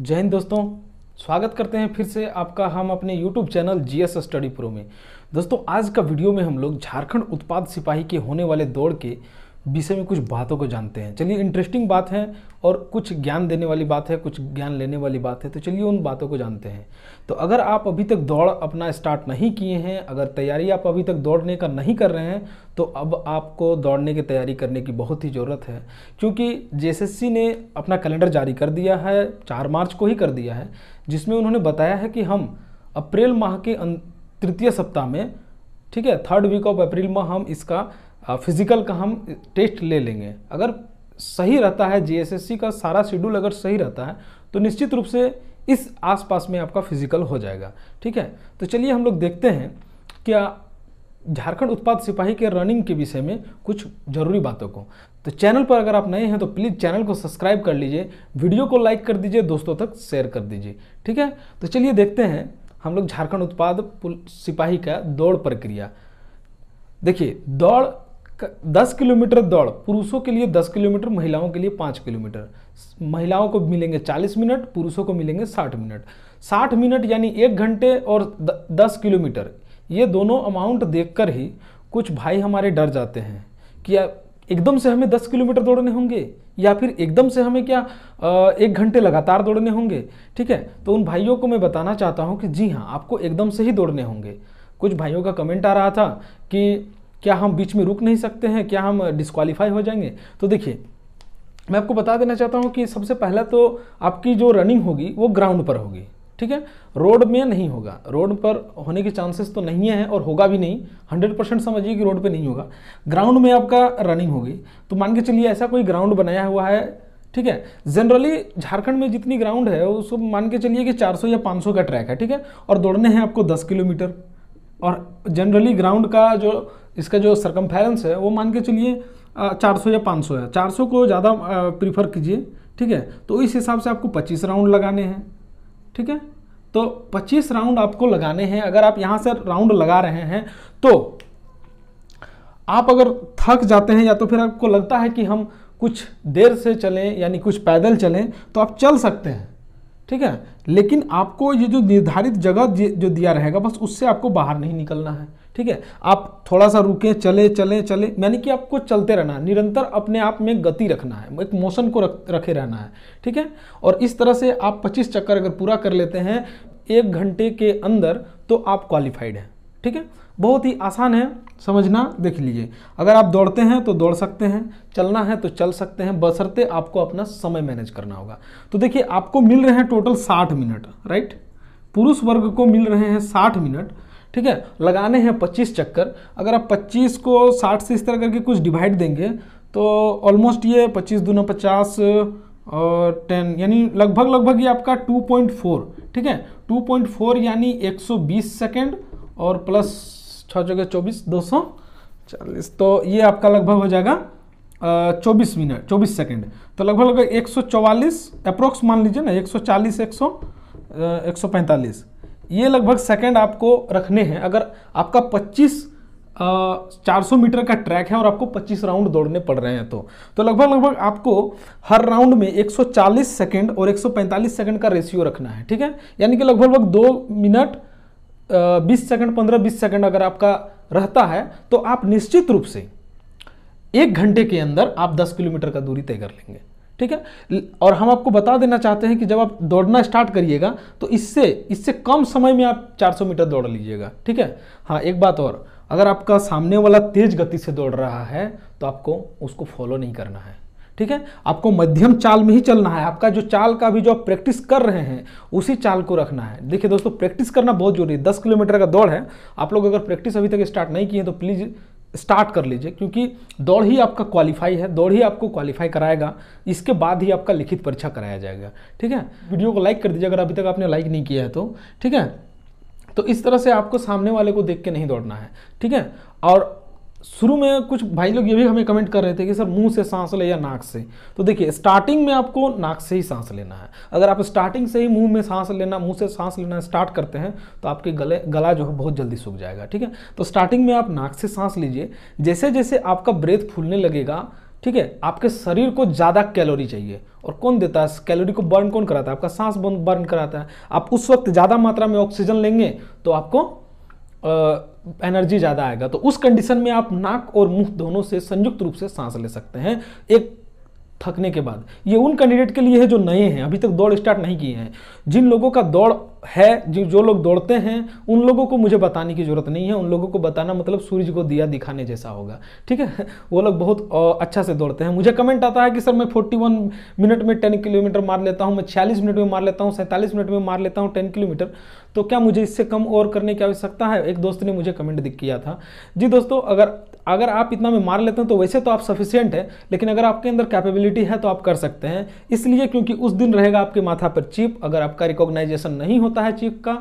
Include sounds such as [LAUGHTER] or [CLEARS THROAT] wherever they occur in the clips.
जय हिंद दोस्तों स्वागत करते हैं फिर से आपका हम अपने YouTube channel G S study pro में दोस्तों आज का वीडियो में हम लोग झारखंड उत्पाद सिपाही के होने वाले दौड़ के विषय में कुछ बातों को जानते हैं चलिए इंटरेस्टिंग बात है और कुछ ज्ञान देने वाली बात है कुछ ज्ञान लेने वाली बात है तो चलिए उन बातों को जानते हैं तो अगर आप अभी तक दौड़ अपना स्टार्ट नहीं किए हैं अगर तैयारी आप अभी तक दौड़ने का नहीं कर रहे हैं तो अब आपको दौड़ने की तैयारी करने की बहुत ही ज़रूरत है क्योंकि जे ने अपना कैलेंडर जारी कर दिया है चार मार्च को ही कर दिया है जिसमें उन्होंने बताया है कि हम अप्रैल माह के अं-, तृतीय सप्ताह में ठीक है थर्ड वीक ऑफ अप्रैल में हम इसका फिज़िकल का हम टेस्ट ले लेंगे अगर सही रहता है जीएसएससी का सारा शेड्यूल अगर सही रहता है तो निश्चित रूप से इस आसपास में आपका फिजिकल हो जाएगा ठीक है तो चलिए हम लोग देखते हैं क्या झारखंड उत्पाद सिपाही के रनिंग के विषय में कुछ जरूरी बातों को तो चैनल पर अगर आप नए हैं तो प्लीज़ चैनल को सब्सक्राइब कर लीजिए वीडियो को लाइक कर दीजिए दोस्तों तक शेयर कर दीजिए ठीक है तो चलिए देखते हैं हम लोग झारखंड उत्पाद सिपाही का दौड़ प्रक्रिया देखिए दौड़ दस किलोमीटर दौड़ पुरुषों के लिए दस किलोमीटर महिलाओं के लिए पाँच किलोमीटर महिलाओं को मिलेंगे चालीस मिनट पुरुषों को मिलेंगे साठ मिनट साठ मिनट यानी एक घंटे और दस किलोमीटर ये दोनों अमाउंट देखकर ही कुछ भाई हमारे डर जाते हैं कि एकदम से हमें दस किलोमीटर दौड़ने होंगे या फिर एकदम से हमें क्या एक घंटे लगातार दौड़ने होंगे ठीक है तो उन भाइयों को मैं बताना चाहता हूँ कि जी हाँ आपको एकदम से ही दौड़ने होंगे कुछ भाइयों का कमेंट आ रहा था कि क्या हम बीच में रुक नहीं सकते हैं क्या हम डिस्कालीफाई हो जाएंगे तो देखिए मैं आपको बता देना चाहता हूँ कि सबसे पहला तो आपकी जो रनिंग होगी वो ग्राउंड पर होगी ठीक है रोड में नहीं होगा रोड पर होने के चांसेस तो नहीं है और होगा भी नहीं हंड्रेड परसेंट समझिए कि रोड पे नहीं होगा ग्राउंड में आपका रनिंग होगी तो मान के चलिए ऐसा कोई ग्राउंड बनाया हुआ है ठीक है जनरली झारखंड में जितनी ग्राउंड है उसको मान के चलिए कि 400 या 500 का ट्रैक है ठीक है और दौड़ने हैं आपको दस किलोमीटर और जनरली ग्राउंड का जो इसका जो सरकमफेरेंस है वो मान के चलिए चार सौ या पाँच सौ है चार सौ को ज़्यादा प्रीफर कीजिए ठीक है तो इस हिसाब से आपको पच्चीस राउंड लगाने हैं ठीक है तो पच्चीस राउंड आपको लगाने हैं अगर आप यहाँ से राउंड लगा रहे हैं तो आप अगर थक जाते हैं या तो फिर आपको लगता है कि हम कुछ देर से चलें यानी कुछ पैदल चलें तो आप चल सकते हैं ठीक है लेकिन आपको ये जो निर्धारित जगह जो दिया रहेगा बस उससे आपको बाहर नहीं निकलना है ठीक है आप थोड़ा सा रुके चले चले चले यानी कि आपको चलते रहना है निरंतर अपने आप में गति रखना है एक मोशन को रख रखे रहना है ठीक है और इस तरह से आप 25 चक्कर अगर पूरा कर लेते हैं एक घंटे के अंदर तो आप क्वालिफाइड हैं ठीक है बहुत ही आसान है समझना देख लीजिए अगर आप दौड़ते हैं तो दौड़ सकते हैं चलना है तो चल सकते हैं बसरते आपको अपना समय मैनेज करना होगा तो देखिए आपको मिल रहे हैं टोटल साठ मिनट राइट पुरुष वर्ग को मिल रहे हैं साठ मिनट ठीक है लगाने हैं पच्चीस चक्कर अगर आप पच्चीस को साठ से इस तरह करके कुछ डिवाइड देंगे तो ऑलमोस्ट ये पच्चीस दूना पचास और टेन यानी लगभग लगभग ये आपका टू पॉइंट फोर ठीक है टू पॉइंट फोर यानी एक सौ बीस सेकेंड और प्लस छः चौके चौबीस दो सौ चालीस तो ये आपका लगभग हो जाएगा चौबीस मिनट चौबीस सेकेंड तो लगभग लगभग एक सौ चौवालीस अप्रोक्स मान लीजिए ना एक सौ चालीस एक सौ एक सौ पैंतालीस ये लगभग सेकेंड आपको रखने हैं अगर आपका पच्चीस चार सौ मीटर का ट्रैक है और आपको पच्चीस राउंड दौड़ने पड़ रहे हैं तो तो लगभग लगभग आपको हर राउंड में एक सौ चालीस सेकेंड और एक सौ पैंतालीस सेकेंड का रेशियो रखना है ठीक है यानी कि लगभग लगभग दो मिनट बीस सेकंड पंद्रह बीस सेकंड अगर आपका रहता है तो आप निश्चित रूप से एक घंटे के अंदर आप दस किलोमीटर का दूरी तय कर लेंगे ठीक है और हम आपको बता देना चाहते हैं कि जब आप दौड़ना स्टार्ट करिएगा तो इससे इससे कम समय में आप 400 मीटर दौड़ लीजिएगा ठीक है हाँ एक बात और अगर आपका सामने वाला तेज गति से दौड़ रहा है तो आपको उसको फॉलो नहीं करना है ठीक है आपको मध्यम चाल में ही चलना है आपका जो चाल का भी जो आप प्रैक्टिस कर रहे हैं उसी चाल को रखना है देखिए दोस्तों प्रैक्टिस करना बहुत जरूरी है दस किलोमीटर का दौड़ है आप लोग अगर प्रैक्टिस अभी तक स्टार्ट नहीं किए तो प्लीज़ स्टार्ट कर लीजिए क्योंकि दौड़ ही आपका क्वालिफाई है दौड़ ही आपको क्वालिफाई कराएगा इसके बाद ही आपका लिखित परीक्षा कराया जाएगा ठीक है वीडियो को लाइक कर दीजिए अगर अभी तक आपने लाइक नहीं किया है तो ठीक है तो इस तरह से आपको सामने वाले को देख के नहीं दौड़ना है ठीक है और शुरू में कुछ भाई लोग ये भी हमें कमेंट कर रहे थे कि सर मुंह से सांस ले या नाक से तो देखिए स्टार्टिंग में आपको नाक से ही सांस लेना है अगर आप स्टार्टिंग से ही मुंह में सांस लेना मुंह से सांस लेना स्टार्ट करते हैं तो आपके गले गला जो है बहुत जल्दी सूख जाएगा ठीक है तो स्टार्टिंग में आप नाक से सांस लीजिए जैसे जैसे आपका ब्रेथ फूलने लगेगा ठीक है आपके शरीर को ज़्यादा कैलोरी चाहिए और कौन देता है कैलोरी को बर्न कौन कराता है आपका सांस बर्न कराता है आप उस वक्त ज़्यादा मात्रा में ऑक्सीजन लेंगे तो आपको एनर्जी ज़्यादा आएगा तो उस कंडीशन में आप नाक और मुंह दोनों से संयुक्त रूप से सांस ले सकते हैं एक थकने के बाद ये उन कैंडिडेट के लिए है जो नए हैं अभी तक दौड़ स्टार्ट नहीं किए हैं जिन लोगों का दौड़ है जो जो लोग दौड़ते हैं उन लोगों को मुझे बताने की ज़रूरत नहीं है उन लोगों को बताना मतलब सूर्य को दिया दिखाने जैसा होगा ठीक है [LAUGHS] वो लोग बहुत अच्छा से दौड़ते हैं मुझे कमेंट आता है कि सर मैं फोर्टी मिनट में टेन किलोमीटर मार लेता हूँ मैं छियालीस मिनट में मार लेता हूँ सैंतालीस मिनट में मार लेता हूँ टेन किलोमीटर तो क्या मुझे इससे कम और करने की आवश्यकता है एक दोस्त ने मुझे कमेंट किया था जी दोस्तों अगर अगर आप इतना में मार लेते हैं तो वैसे तो आप सफिशियंट है लेकिन अगर आपके अंदर कैपेबिलिटी है तो आप कर सकते हैं इसलिए क्योंकि उस दिन रहेगा आपके माथा पर चिप अगर आपका रिकॉग्नाइजेशन नहीं होता है चिप का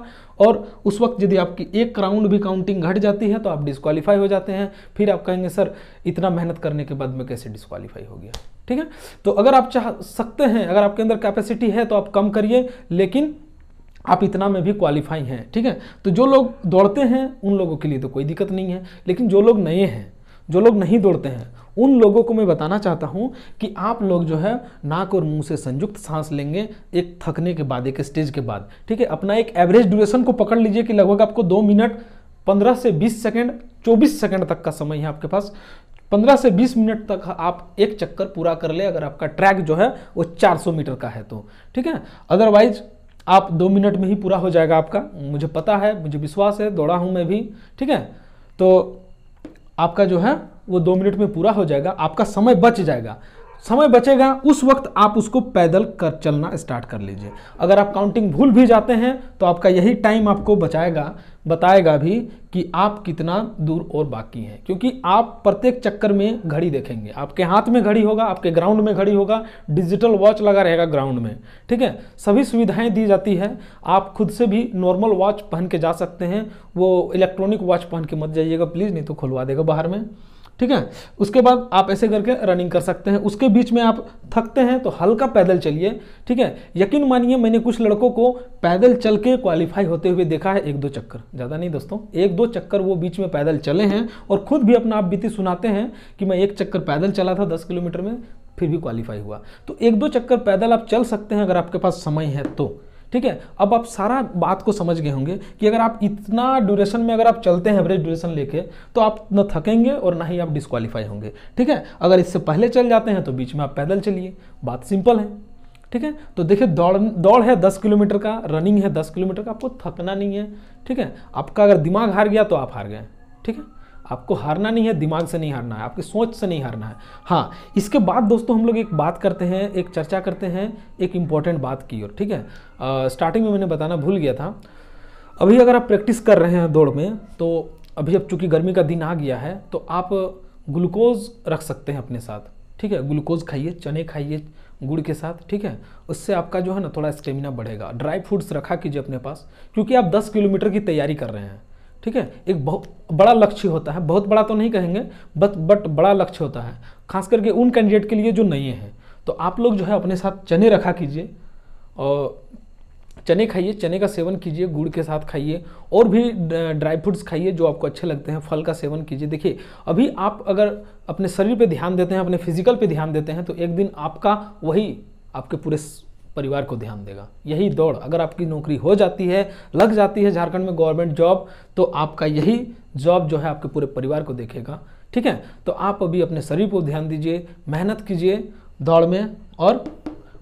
और उस वक्त यदि आपकी एक राउंड भी काउंटिंग घट जाती है तो आप डिस्कालीफाई हो जाते हैं फिर आप कहेंगे सर इतना मेहनत करने के बाद में कैसे डिस्कालीफाई हो गया ठीक है तो अगर आप चाह सकते हैं अगर आपके अंदर कैपेसिटी है तो आप कम करिए लेकिन आप इतना में भी क्वालिफाई हैं ठीक है तो जो लोग दौड़ते हैं उन लोगों के लिए तो कोई दिक्कत नहीं है लेकिन जो लोग नए हैं जो लोग नहीं दौड़ते हैं उन लोगों को मैं बताना चाहता हूँ कि आप लोग जो है नाक और मुंह से संयुक्त सांस लेंगे एक थकने के बाद एक स्टेज के बाद ठीक है अपना एक एवरेज ड्यूरेशन को पकड़ लीजिए कि लगभग आपको दो मिनट पंद्रह से बीस सेकेंड चौबीस सेकेंड तक का समय है आपके पास पंद्रह से बीस मिनट तक आप एक चक्कर पूरा कर ले अगर आपका ट्रैक जो है वो चार सौ मीटर का है तो ठीक है अदरवाइज आप दो मिनट में ही पूरा हो जाएगा आपका मुझे पता है मुझे विश्वास है दौड़ा हूँ मैं भी ठीक है तो आपका जो है वो दो मिनट में पूरा हो जाएगा आपका समय बच जाएगा समय बचेगा उस वक्त आप उसको पैदल कर चलना स्टार्ट कर लीजिए अगर आप काउंटिंग भूल भी जाते हैं तो आपका यही टाइम आपको बचाएगा बताएगा भी कि आप कितना दूर और बाकी हैं क्योंकि आप प्रत्येक चक्कर में घड़ी देखेंगे आपके हाथ में घड़ी होगा आपके ग्राउंड में घड़ी होगा डिजिटल वॉच लगा रहेगा ग्राउंड में ठीक है सभी सुविधाएं दी जाती है आप खुद से भी नॉर्मल वॉच पहन के जा सकते हैं वो इलेक्ट्रॉनिक वॉच पहन के मत जाइएगा प्लीज़ नहीं तो खुलवा देगा बाहर में ठीक है उसके बाद आप ऐसे करके रनिंग कर सकते हैं उसके बीच में आप थकते हैं तो हल्का पैदल चलिए ठीक है यकीन मानिए मैंने कुछ लड़कों को पैदल चल के क्वालिफाई होते हुए देखा है एक दो चक्कर ज़्यादा नहीं दोस्तों एक दो चक्कर वो बीच में पैदल चले हैं और खुद भी अपना आप बीती सुनाते हैं कि मैं एक चक्कर पैदल चला था दस किलोमीटर में फिर भी क्वालिफाई हुआ तो एक दो चक्कर पैदल आप चल सकते हैं अगर आपके पास समय है तो ठीक है अब आप सारा बात को समझ गए होंगे कि अगर आप इतना ड्यूरेशन में अगर आप चलते हैं एवरेज ड्यूरेशन लेके तो आप न थकेंगे और ना ही आप डिस्कालीफाई होंगे ठीक है अगर इससे पहले चल जाते हैं तो बीच में आप पैदल चलिए बात सिंपल है ठीक है तो देखिए दौड़ दौड़ है दस किलोमीटर का रनिंग है दस किलोमीटर का आपको थकना नहीं है ठीक है आपका अगर दिमाग हार गया तो आप हार गए ठीक है आपको हारना नहीं है दिमाग से नहीं हारना है आपकी सोच से नहीं हारना है हाँ इसके बाद दोस्तों हम लोग एक बात करते हैं एक चर्चा करते हैं एक इम्पॉर्टेंट बात की और ठीक है स्टार्टिंग में मैंने बताना भूल गया था अभी अगर आप प्रैक्टिस कर रहे हैं दौड़ में तो अभी अब चूंकि गर्मी का दिन आ गया है तो आप ग्लूकोज रख सकते हैं अपने साथ ठीक है ग्लूकोज खाइए चने खाइए गुड़ के साथ ठीक है उससे आपका जो है ना थोड़ा स्टेमिना बढ़ेगा ड्राई फ्रूट्स रखा कीजिए अपने पास क्योंकि आप 10 किलोमीटर की तैयारी कर रहे हैं ठीक है एक बहुत बड़ा लक्ष्य होता है बहुत बड़ा तो नहीं कहेंगे बट बट बड़ा लक्ष्य होता है खास करके उन कैंडिडेट के लिए जो नए हैं तो आप लोग जो है अपने साथ चने रखा कीजिए और चने खाइए चने का सेवन कीजिए गुड़ के साथ खाइए और भी ड्राई फ्रूट्स खाइए जो आपको अच्छे लगते हैं फल का सेवन कीजिए देखिए अभी आप अगर अपने शरीर पे ध्यान देते हैं अपने फिजिकल पे ध्यान देते हैं तो एक दिन आपका वही आपके पूरे परिवार को ध्यान देगा यही दौड़ अगर आपकी नौकरी हो जाती है लग जाती है झारखंड में गवर्नमेंट जॉब तो आपका यही जॉब जो है आपके पूरे परिवार को देखेगा ठीक है तो आप अभी अपने शरीर पर ध्यान दीजिए मेहनत कीजिए दौड़ में और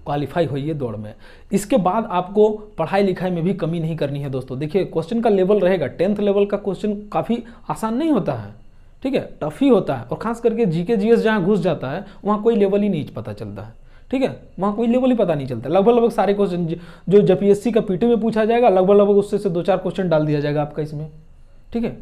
क्वालिफाई होइए दौड़ में इसके बाद आपको पढ़ाई लिखाई में भी कमी नहीं करनी है दोस्तों देखिए क्वेश्चन का लेवल रहेगा टेंथ लेवल का क्वेश्चन काफ़ी आसान नहीं होता है ठीक है टफ ही होता है और खास करके जीके जीएस जहाँ घुस जाता है वहाँ कोई लेवल ही नहीं पता चलता है ठीक है वहाँ कोई लेवल ही पता नहीं चलता लगभग लगभग सारे क्वेश्चन जो जेपीएससी का पीटी में पूछा जाएगा लगभग लगभग उससे से दो चार क्वेश्चन डाल दिया जाएगा आपका इसमें ठीक है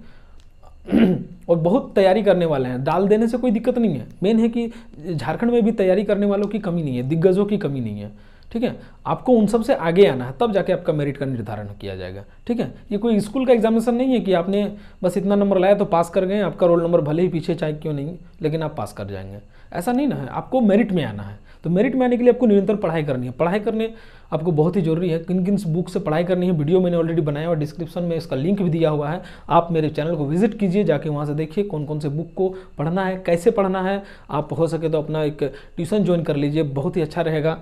[CLEARS THROAT] और बहुत तैयारी करने वाले हैं डाल देने से कोई दिक्कत नहीं है मेन है कि झारखंड में भी तैयारी करने वालों की कमी नहीं है दिग्गजों की कमी नहीं है ठीक है आपको उन सब से आगे आना है तब जाके आपका मेरिट का निर्धारण किया जाएगा ठीक है ये कोई स्कूल का एग्जामिनेशन नहीं है कि आपने बस इतना नंबर लाया तो पास कर गए आपका रोल नंबर भले ही पीछे चाहे क्यों नहीं लेकिन आप पास कर जाएंगे ऐसा नहीं ना है आपको मेरिट में आना है तो मेरिट में आने के लिए आपको निरंतर पढ़ाई करनी है पढ़ाई करने आपको बहुत ही जरूरी है किन किन बुक से पढ़ाई करनी है वीडियो मैंने ऑलरेडी बनाया और डिस्क्रिप्शन में इसका लिंक भी दिया हुआ है आप मेरे चैनल को विजिट कीजिए जाके वहाँ से देखिए कौन कौन से बुक को पढ़ना है कैसे पढ़ना है आप हो सके तो अपना एक ट्यूशन ज्वाइन कर लीजिए बहुत ही अच्छा रहेगा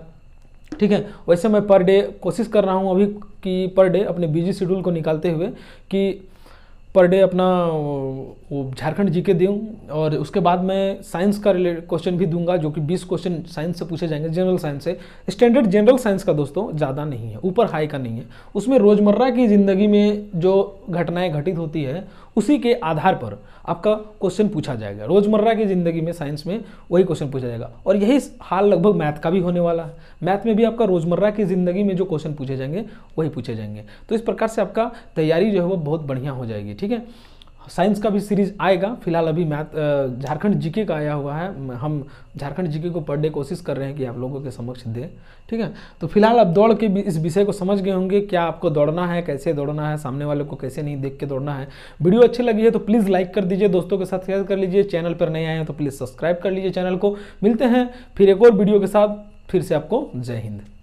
ठीक है वैसे मैं पर डे कोशिश कर रहा हूँ अभी कि पर डे अपने बिजी शेड्यूल को निकालते हुए कि पर डे अपना वो झारखंड जीके दूँ और उसके बाद मैं साइंस का रिलेटेड क्वेश्चन भी दूंगा जो कि 20 क्वेश्चन साइंस से पूछे जाएंगे जनरल साइंस से स्टैंडर्ड जनरल साइंस का दोस्तों ज़्यादा नहीं है ऊपर हाई का नहीं है उसमें रोज़मर्रा की ज़िंदगी में जो घटनाएँ घटित होती है उसी के आधार पर आपका क्वेश्चन पूछा जाएगा रोज़मर्रा की ज़िंदगी में साइंस में वही क्वेश्चन पूछा जाएगा और यही हाल लगभग मैथ का भी होने वाला है मैथ में भी आपका रोज़मर्रा की ज़िंदगी में जो क्वेश्चन पूछे जाएंगे वही पूछे जाएंगे तो इस प्रकार से आपका तैयारी जो है वो बहुत बढ़िया हो जाएगी ठीक ठीक है साइंस का भी सीरीज आएगा फिलहाल अभी मैथ झारखंड जीके का आया हुआ है हम झारखंड जीके को पढ़ने कोशिश कर रहे हैं कि आप लोगों के समक्ष दें ठीक है तो फिलहाल आप दौड़ के भी इस विषय को समझ गए होंगे क्या आपको दौड़ना है कैसे दौड़ना है सामने वाले को कैसे नहीं देख के दौड़ना है वीडियो अच्छी लगी है तो प्लीज़ लाइक कर दीजिए दोस्तों के साथ शेयर कर लीजिए चैनल पर नए आए हैं तो प्लीज़ सब्सक्राइब कर लीजिए चैनल को मिलते हैं फिर एक और वीडियो के साथ फिर से आपको जय हिंद